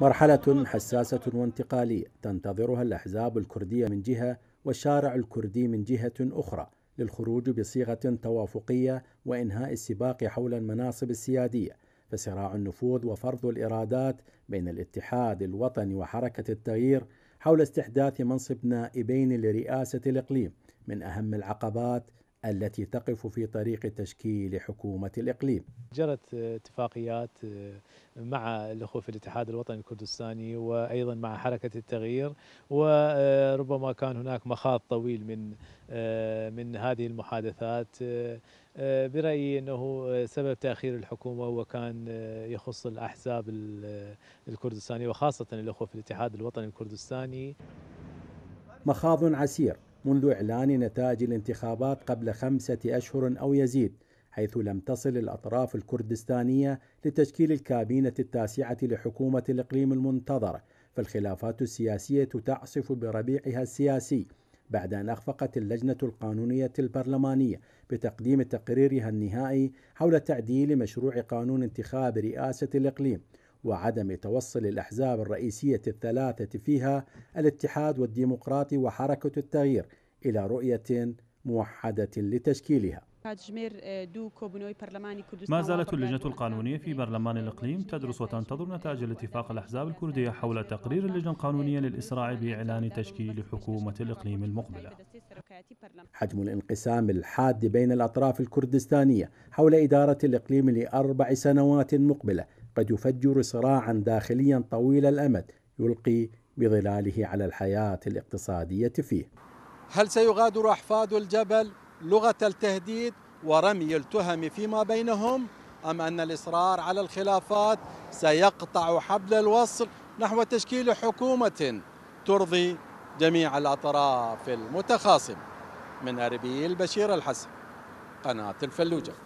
مرحلة حساسة وانتقالية تنتظرها الأحزاب الكردية من جهة والشارع الكردي من جهة أخرى للخروج بصيغة توافقية وإنهاء السباق حول المناصب السيادية فصراع النفوذ وفرض الإرادات بين الاتحاد الوطني وحركة التغيير حول استحداث منصب نائبين لرئاسة الإقليم من أهم العقبات التي تقف في طريق تشكيل حكومة الإقليم جرت اتفاقيات آه، مع الأخوة في الاتحاد الوطني الكردستاني وأيضا مع حركة التغيير وربما آه، كان هناك مخاض طويل من آه، من هذه المحادثات برأيي أنه سبب تأخير الحكومة هو كان يخص الأحزاب الكردستانية وخاصة الأخوة في الاتحاد الوطني الكردستاني مخاض عسير منذ إعلان نتائج الانتخابات قبل خمسة أشهر أو يزيد حيث لم تصل الأطراف الكردستانية لتشكيل الكابينة التاسعة لحكومة الإقليم المنتظره فالخلافات السياسية تعصف بربيعها السياسي بعد أن أخفقت اللجنة القانونية البرلمانية بتقديم تقريرها النهائي حول تعديل مشروع قانون انتخاب رئاسة الإقليم وعدم توصل الأحزاب الرئيسية الثلاثة فيها الاتحاد والديمقراطي وحركة التغيير إلى رؤية موحدة لتشكيلها آه، ما زالت اللجنة القانونية في برلمان الإقليم تدرس وتنتظر نتائج الاتفاق الأحزاب الكردية حول تقرير اللجنة القانونية للإسراع بإعلان تشكيل حكومة الإقليم المقبلة حجم الانقسام الحاد بين الأطراف الكردستانية حول إدارة الإقليم لأربع سنوات مقبلة قد يفجر صراعا داخليا طويل الأمد يلقي بظلاله على الحياة الاقتصادية فيه هل سيغادر أحفاد الجبل لغة التهديد ورمي التهم فيما بينهم أم أن الإصرار على الخلافات سيقطع حبل الوصل نحو تشكيل حكومة ترضي جميع الأطراف المتخاصمة من أربيل بشير الحسن قناة الفلوجة